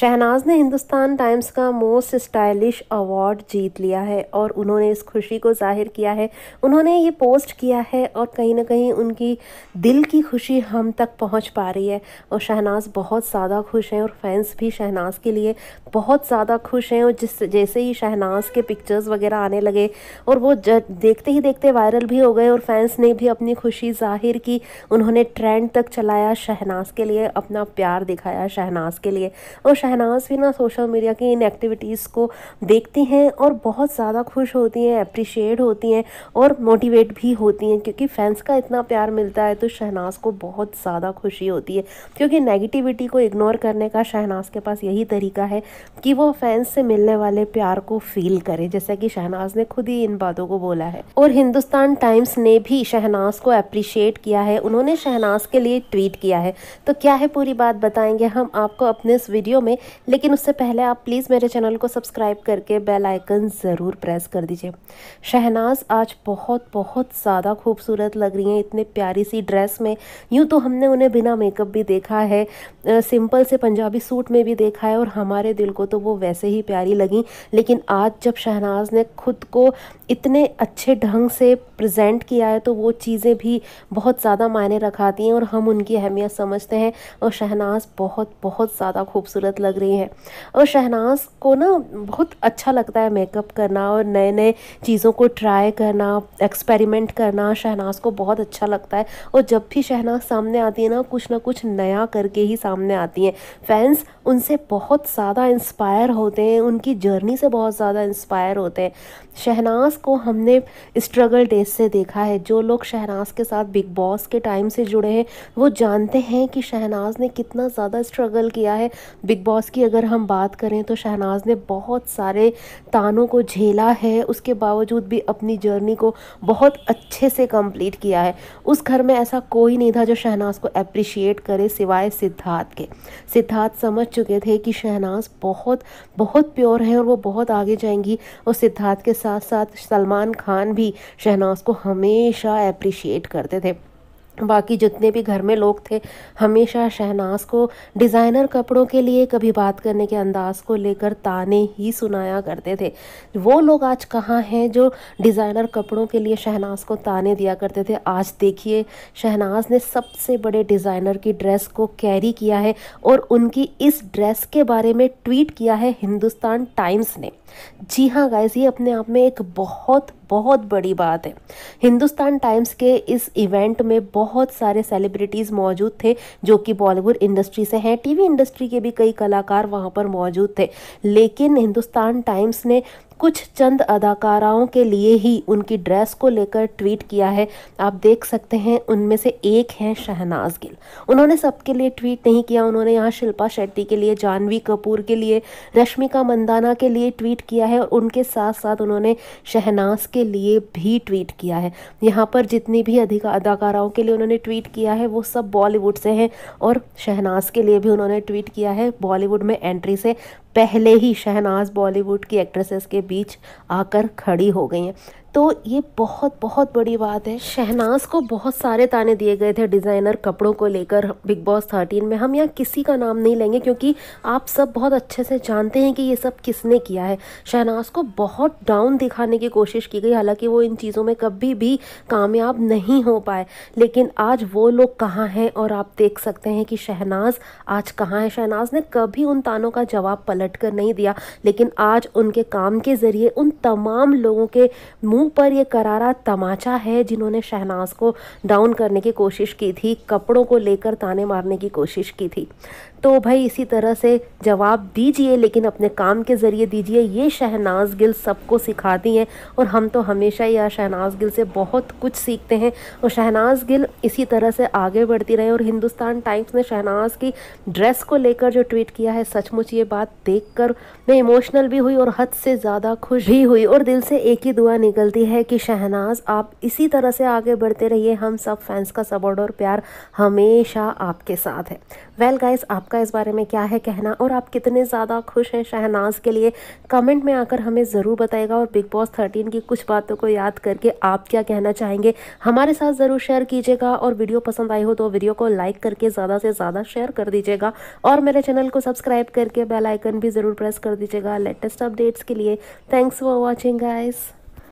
शहनाज ने हिंदुस्तान टाइम्स का most stylish award जीत लिया है और उन्होंने इस खुशी को जाहिर किया है उन्होंने ये पोस्ट किया है और कहीं ना कहीं उनकी दिल की खुशी हम तक पहुंच पा रही है और शहनाज बहुत ज़्यादा खुश हैं और फैंस भी शहनाज के लिए बहुत ज़्यादा खुश हैं और जिस जैसे ही शहनाज के पिक्चर्स वगैरह आने लगे और वो देखते ही देखते वायरल भी हो गए और फैंस ने भी अपनी खुशी जाहिर की उन्होंने ट्रेंड तक चलाया शहनाज के लिए अपना प्यार दिखाया शहनाज के लिए और शहनाज भी ना सोशल मीडिया की इन एक्टिविटीज़ को देखती हैं और बहुत ज़्यादा खुश होती हैं अप्रिशिएट होती हैं और मोटिवेट भी होती हैं क्योंकि फैंस का इतना प्यार मिलता है तो शहनाज को बहुत ज़्यादा खुशी होती है क्योंकि नेगेटिविटी को इग्नोर करने का शहनाज के पास यही तरीका है कि वो फैंस से मिलने वाले प्यार को फील करे जैसा कि शहनाज ने खुद ही इन बातों को बोला है और हिंदुस्तान टाइम्स ने भी शहनाज को अप्रिशिएट किया है उन्होंने शहनाज के लिए ट्वीट किया है तो क्या है पूरी बात बताएंगे हम आपको अपने इस वीडियो में लेकिन उससे पहले आप प्लीज़ मेरे चैनल को सब्सक्राइब करके बेल आइकन ज़रूर प्रेस कर दीजिए शहनाज आज बहुत बहुत ज़्यादा खूबसूरत लग रही हैं इतने प्यारी सी ड्रेस में यूँ तो हमने उन्हें बिना मेकअप भी देखा है सिंपल से पंजाबी सूट में भी देखा है और हमारे दिल को तो वो वैसे ही प्यारी लगी लेकिन आज जब शहनाज ने खुद को इतने अच्छे ढंग से प्रजेंट किया है तो वो चीज़ें भी बहुत ज़्यादा मायने रखाती हैं और हम उनकी अहमियत समझते हैं और शहनाज बहुत बहुत ज़्यादा खूबसूरत लग लग रही हैं और शहनाज को ना बहुत अच्छा लगता है मेकअप करना और नए नए चीज़ों को ट्राई करना एक्सपेरिमेंट करना शहनाज को बहुत अच्छा लगता है और जब भी शहनाज सामने आती है ना कुछ ना कुछ नया करके ही सामने आती हैं फैंस उनसे बहुत ज़्यादा इंस्पायर होते हैं उनकी जर्नी से बहुत ज़्यादा इंस्पायर होते हैं शहनाज को हमने स्ट्रगल डेज से देखा है जो लोग शहनाज के साथ बिग बॉस के टाइम से जुड़े हैं वो जानते हैं कि शहनाज ने कितना ज़्यादा स्ट्रगल किया है बिग बॉस की अगर हम बात करें तो शहनाज ने बहुत सारे तानों को झेला है उसके बावजूद भी अपनी जर्नी को बहुत अच्छे से कंप्लीट किया है उस घर में ऐसा कोई नहीं था जो शहनाज को अप्रिशिएट करे सिवाय सिद्धार्थ के सिद्धार्थ समझ चुके थे कि शहनाज बहुत बहुत प्योर हैं और वो बहुत आगे जाएंगी और सिद्धार्थ के साथ साथ सलमान खान भी शहनाज को हमेशा अप्रिशिएट करते थे बाकी जितने भी घर में लोग थे हमेशा शहनाज को डिज़ाइनर कपड़ों के लिए कभी बात करने के अंदाज को लेकर ताने ही सुनाया करते थे वो लोग आज कहाँ हैं जो डिज़ाइनर कपड़ों के लिए शहनाज को ताने दिया करते थे आज देखिए शहनाज ने सबसे बड़े डिज़ाइनर की ड्रेस को कैरी किया है और उनकी इस ड्रेस के बारे में ट्वीट किया है हिंदुस्तान टाइम्स ने जी हाँ गाइज ये अपने आप में एक बहुत बहुत बड़ी बात है हिंदुस्तान टाइम्स के इस इवेंट में बहुत सारे सेलिब्रिटीज़ मौजूद थे जो कि बॉलीवुड इंडस्ट्री से हैं टीवी इंडस्ट्री के भी कई कलाकार वहाँ पर मौजूद थे लेकिन हिंदुस्तान टाइम्स ने कुछ चंद अदाकाराओं के लिए ही उनकी ड्रेस को लेकर ट्वीट किया है आप देख सकते हैं उनमें से एक हैं शहनाज गिल उन्होंने सबके लिए ट्वीट नहीं किया उन्होंने यहाँ शिल्पा शेट्टी के लिए जानवी कपूर के लिए रश्मिका मंदाना के लिए ट्वीट किया है और उनके साथ साथ उन्होंने शहनाज के लिए भी ट्वीट किया है यहाँ पर जितनी भी अधिक अदाकाराओं के लिए उन्होंने ट्वीट किया है वो सब बॉलीवुड से हैं और शहनाज के लिए भी उन्होंने ट्वीट किया है बॉलीवुड में एंट्री से पहले ही शहनाज बॉलीवुड की एक्ट्रेसेस के बीच आकर खड़ी हो गई हैं तो ये बहुत बहुत बड़ी बात है शहनाज को बहुत सारे ताने दिए गए थे डिज़ाइनर कपड़ों को लेकर बिग बॉस थर्टीन में हम यहाँ किसी का नाम नहीं लेंगे क्योंकि आप सब बहुत अच्छे से जानते हैं कि ये सब किसने किया है शहनाज को बहुत डाउन दिखाने की कोशिश की गई हालांकि वो इन चीज़ों में कभी भी कामयाब नहीं हो पाए लेकिन आज वो लोग कहाँ हैं और आप देख सकते हैं कि शहनाज आज कहाँ है शहनाज ने कभी उन तानों का जवाब पलट कर नहीं दिया लेकिन आज उनके काम के ज़रिए उन तमाम लोगों के मुँह मुंह पर ये करारा तमाचा है जिन्होंने शहनाज को डाउन करने की कोशिश की थी कपड़ों को लेकर ताने मारने की कोशिश की थी तो भाई इसी तरह से जवाब दीजिए लेकिन अपने काम के ज़रिए दीजिए ये शहनाज गिल सबको सिखाती हैं और हम तो हमेशा ही शहनाज गिल से बहुत कुछ सीखते हैं और शहनाज गिल इसी तरह से आगे बढ़ती रहे और हिंदुस्तान टाइम्स ने शहनाज की ड्रेस को लेकर जो ट्वीट किया है सचमुच ये बात देख कर मैं इमोशनल भी हुई और हद से ज़्यादा खुश भी हुई और दिल से एक ही दुआ निकलती है कि शहनाज आप इसी तरह से आगे बढ़ते रहिए हम सब फैंस का सपोर्ट और प्यार हमेशा आपके साथ है वेल well, गाइस आप आपका इस बारे में क्या है कहना और आप कितने ज़्यादा खुश हैं शहनाज के लिए कमेंट में आकर हमें ज़रूर बताएगा और बिग बॉस थर्टीन की कुछ बातों को याद करके आप क्या कहना चाहेंगे हमारे साथ ज़रूर शेयर कीजिएगा और वीडियो पसंद आई हो तो वीडियो को लाइक करके ज़्यादा से ज़्यादा शेयर कर दीजिएगा और मेरे चैनल को सब्सक्राइब करके बेलाइकन भी ज़रूर प्रेस कर दीजिएगा लेटेस्ट अपडेट्स के लिए थैंक्स फॉर वॉचिंग गाइस